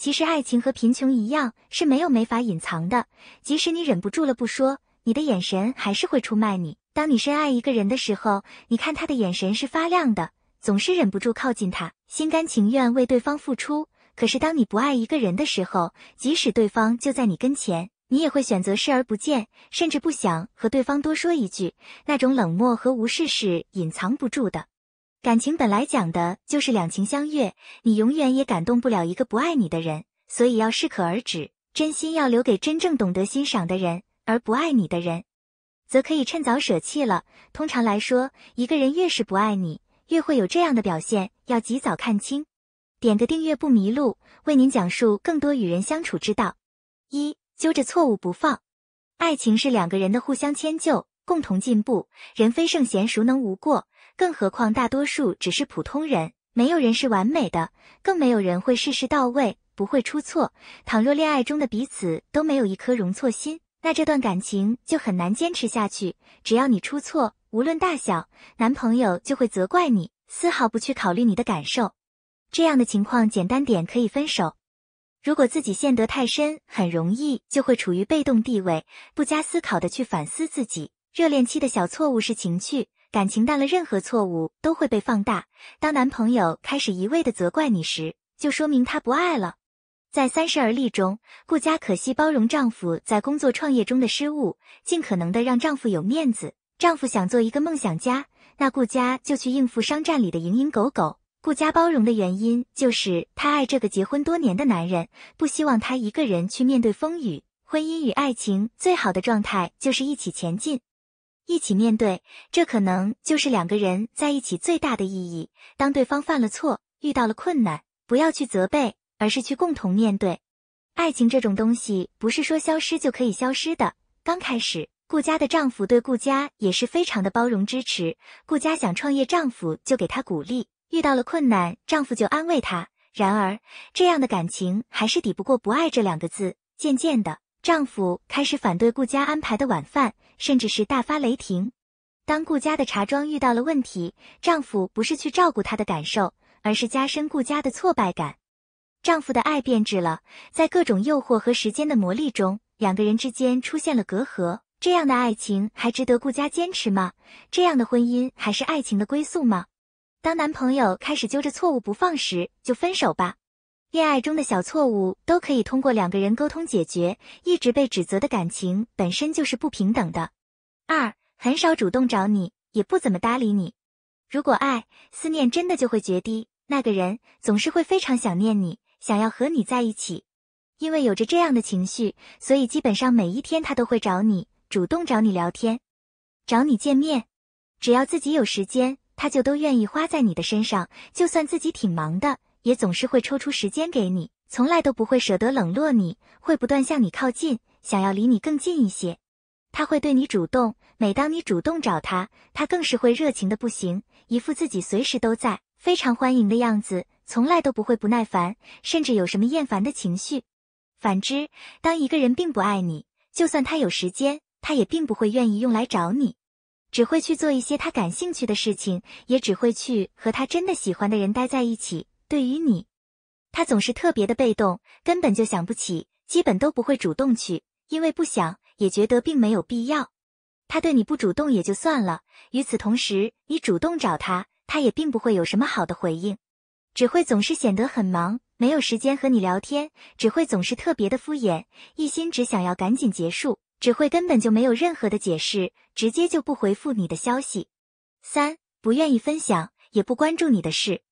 其实爱情和贫穷一样是没有没法隐藏的，即使你忍不住了不说，你的眼神还是会出卖你。当你深爱一个人的时候，你看他的眼神是发亮的，总是忍不住靠近他，心甘情愿为对方付出。可是当你不爱一个人的时候，即使对方就在你跟前，你也会选择视而不见，甚至不想和对方多说一句。那种冷漠和无视是隐藏不住的。感情本来讲的就是两情相悦，你永远也感动不了一个不爱你的人，所以要适可而止，真心要留给真正懂得欣赏的人，而不爱你的人，则可以趁早舍弃了。通常来说，一个人越是不爱你，越会有这样的表现，要及早看清。点个订阅不迷路，为您讲述更多与人相处之道。一揪着错误不放，爱情是两个人的互相迁就，共同进步。人非圣贤，孰能无过？更何况，大多数只是普通人，没有人是完美的，更没有人会事事到位，不会出错。倘若恋爱中的彼此都没有一颗容错心，那这段感情就很难坚持下去。只要你出错，无论大小，男朋友就会责怪你，丝毫不去考虑你的感受。这样的情况，简单点可以分手。如果自己陷得太深，很容易就会处于被动地位，不加思考的去反思自己。热恋期的小错误是情趣。感情淡了，任何错误都会被放大。当男朋友开始一味的责怪你时，就说明他不爱了。在《三十而立》中，顾佳可惜包容丈夫在工作创业中的失误，尽可能的让丈夫有面子。丈夫想做一个梦想家，那顾佳就去应付商战里的蝇营狗苟。顾佳包容的原因就是她爱这个结婚多年的男人，不希望他一个人去面对风雨。婚姻与爱情最好的状态就是一起前进。一起面对，这可能就是两个人在一起最大的意义。当对方犯了错，遇到了困难，不要去责备，而是去共同面对。爱情这种东西，不是说消失就可以消失的。刚开始，顾家的丈夫对顾家也是非常的包容支持。顾家想创业，丈夫就给她鼓励；遇到了困难，丈夫就安慰她。然而，这样的感情还是抵不过不爱这两个字。渐渐的，丈夫开始反对顾家安排的晚饭。甚至是大发雷霆。当顾家的茶庄遇到了问题，丈夫不是去照顾她的感受，而是加深顾家的挫败感。丈夫的爱变质了，在各种诱惑和时间的磨砺中，两个人之间出现了隔阂。这样的爱情还值得顾家坚持吗？这样的婚姻还是爱情的归宿吗？当男朋友开始揪着错误不放时，就分手吧。恋爱中的小错误都可以通过两个人沟通解决，一直被指责的感情本身就是不平等的。二很少主动找你，也不怎么搭理你。如果爱思念真的就会决堤，那个人总是会非常想念你，想要和你在一起。因为有着这样的情绪，所以基本上每一天他都会找你，主动找你聊天，找你见面。只要自己有时间，他就都愿意花在你的身上，就算自己挺忙的。也总是会抽出时间给你，从来都不会舍得冷落你，会不断向你靠近，想要离你更近一些。他会对你主动，每当你主动找他，他更是会热情的不行，一副自己随时都在，非常欢迎的样子，从来都不会不耐烦，甚至有什么厌烦的情绪。反之，当一个人并不爱你，就算他有时间，他也并不会愿意用来找你，只会去做一些他感兴趣的事情，也只会去和他真的喜欢的人待在一起。对于你，他总是特别的被动，根本就想不起，基本都不会主动去，因为不想，也觉得并没有必要。他对你不主动也就算了，与此同时，你主动找他，他也并不会有什么好的回应，只会总是显得很忙，没有时间和你聊天，只会总是特别的敷衍，一心只想要赶紧结束，只会根本就没有任何的解释，直接就不回复你的消息。三不愿意分享，也不关注你的事。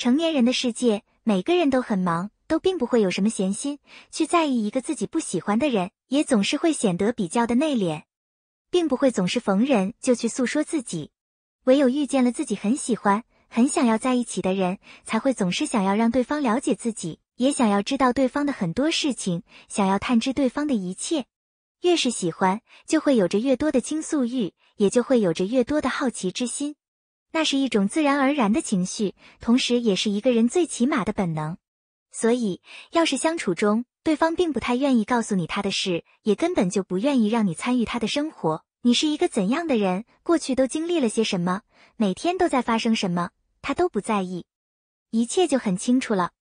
成年人的世界，每个人都很忙，都并不会有什么闲心去在意一个自己不喜欢的人，也总是会显得比较的内敛，并不会总是逢人就去诉说自己。唯有遇见了自己很喜欢、很想要在一起的人，才会总是想要让对方了解自己，也想要知道对方的很多事情，想要探知对方的一切。越是喜欢，就会有着越多的倾诉欲，也就会有着越多的好奇之心。那是一种自然而然的情绪，同时也是一个人最起码的本能。所以，要是相处中对方并不太愿意告诉你他的事，也根本就不愿意让你参与他的生活，你是一个怎样的人，过去都经历了些什么，每天都在发生什么，他都不在意，一切就很清楚了。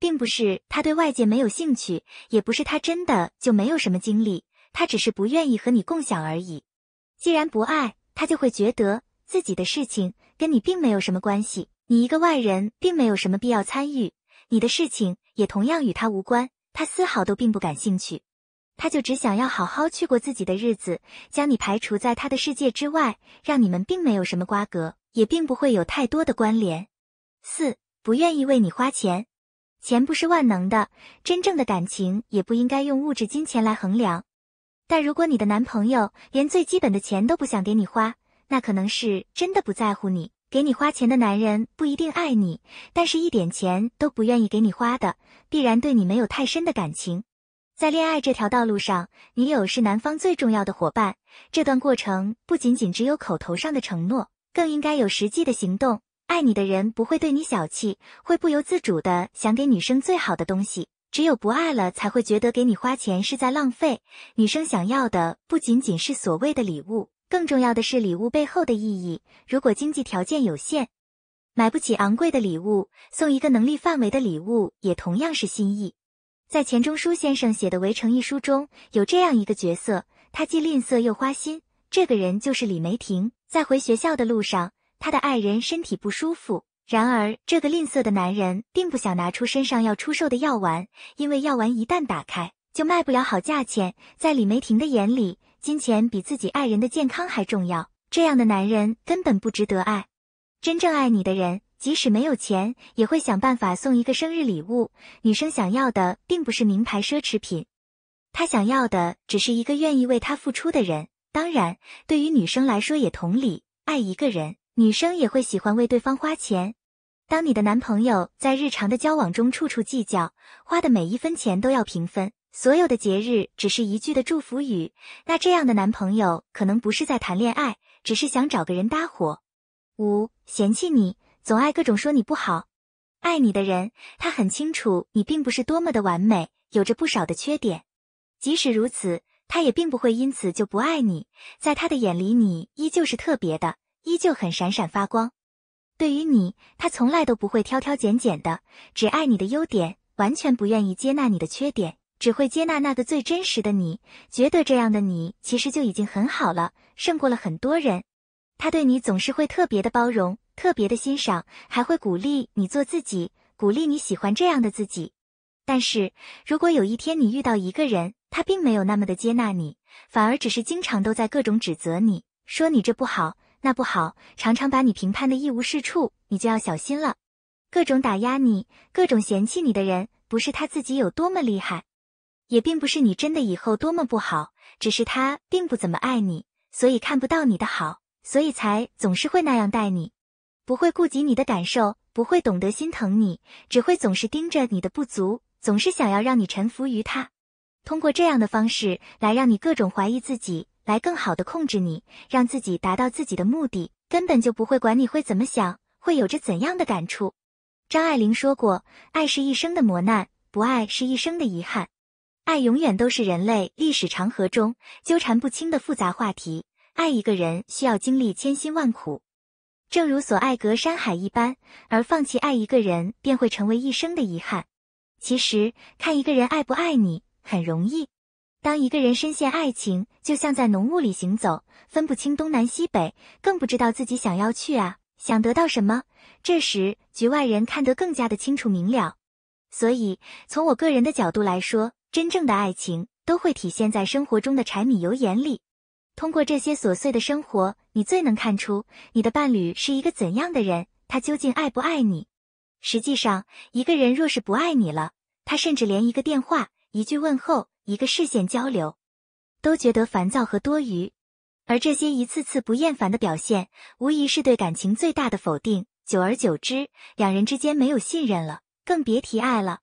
并不是他对外界没有兴趣，也不是他真的就没有什么经历，他只是不愿意和你共享而已。既然不爱，他就会觉得自己的事情。跟你并没有什么关系，你一个外人，并没有什么必要参与。你的事情也同样与他无关，他丝毫都并不感兴趣。他就只想要好好去过自己的日子，将你排除在他的世界之外，让你们并没有什么瓜葛，也并不会有太多的关联。四，不愿意为你花钱，钱不是万能的，真正的感情也不应该用物质金钱来衡量。但如果你的男朋友连最基本的钱都不想给你花，那可能是真的不在乎你，给你花钱的男人不一定爱你，但是一点钱都不愿意给你花的，必然对你没有太深的感情。在恋爱这条道路上，女友是男方最重要的伙伴。这段过程不仅仅只有口头上的承诺，更应该有实际的行动。爱你的人不会对你小气，会不由自主的想给女生最好的东西。只有不爱了，才会觉得给你花钱是在浪费。女生想要的不仅仅是所谓的礼物。更重要的是礼物背后的意义。如果经济条件有限，买不起昂贵的礼物，送一个能力范围的礼物，也同样是心意。在钱钟书先生写的《围城》一书中，有这样一个角色，他既吝啬又花心。这个人就是李梅婷。在回学校的路上，他的爱人身体不舒服，然而这个吝啬的男人并不想拿出身上要出售的药丸，因为药丸一旦打开就卖不了好价钱。在李梅婷的眼里。金钱比自己爱人的健康还重要，这样的男人根本不值得爱。真正爱你的人，即使没有钱，也会想办法送一个生日礼物。女生想要的并不是名牌奢侈品，她想要的只是一个愿意为她付出的人。当然，对于女生来说也同理，爱一个人，女生也会喜欢为对方花钱。当你的男朋友在日常的交往中处处计较，花的每一分钱都要平分。所有的节日只是一句的祝福语，那这样的男朋友可能不是在谈恋爱，只是想找个人搭伙。五嫌弃你，总爱各种说你不好，爱你的人，他很清楚你并不是多么的完美，有着不少的缺点。即使如此，他也并不会因此就不爱你，在他的眼里，你依旧是特别的，依旧很闪闪发光。对于你，他从来都不会挑挑拣拣的，只爱你的优点，完全不愿意接纳你的缺点。只会接纳那个最真实的你，觉得这样的你其实就已经很好了，胜过了很多人。他对你总是会特别的包容，特别的欣赏，还会鼓励你做自己，鼓励你喜欢这样的自己。但是如果有一天你遇到一个人，他并没有那么的接纳你，反而只是经常都在各种指责你，说你这不好那不好，常常把你评判的一无是处，你就要小心了。各种打压你，各种嫌弃你的人，不是他自己有多么厉害。也并不是你真的以后多么不好，只是他并不怎么爱你，所以看不到你的好，所以才总是会那样待你，不会顾及你的感受，不会懂得心疼你，只会总是盯着你的不足，总是想要让你臣服于他，通过这样的方式来让你各种怀疑自己，来更好的控制你，让自己达到自己的目的，根本就不会管你会怎么想，会有着怎样的感触。张爱玲说过：“爱是一生的磨难，不爱是一生的遗憾。”爱永远都是人类历史长河中纠缠不清的复杂话题。爱一个人需要经历千辛万苦，正如所爱隔山海一般；而放弃爱一个人，便会成为一生的遗憾。其实，看一个人爱不爱你很容易。当一个人深陷爱情，就像在浓雾里行走，分不清东南西北，更不知道自己想要去啊，想得到什么。这时，局外人看得更加的清楚明了。所以，从我个人的角度来说，真正的爱情都会体现在生活中的柴米油盐里，通过这些琐碎的生活，你最能看出你的伴侣是一个怎样的人，他究竟爱不爱你。实际上，一个人若是不爱你了，他甚至连一个电话、一句问候、一个视线交流，都觉得烦躁和多余。而这些一次次不厌烦的表现，无疑是对感情最大的否定。久而久之，两人之间没有信任了，更别提爱了。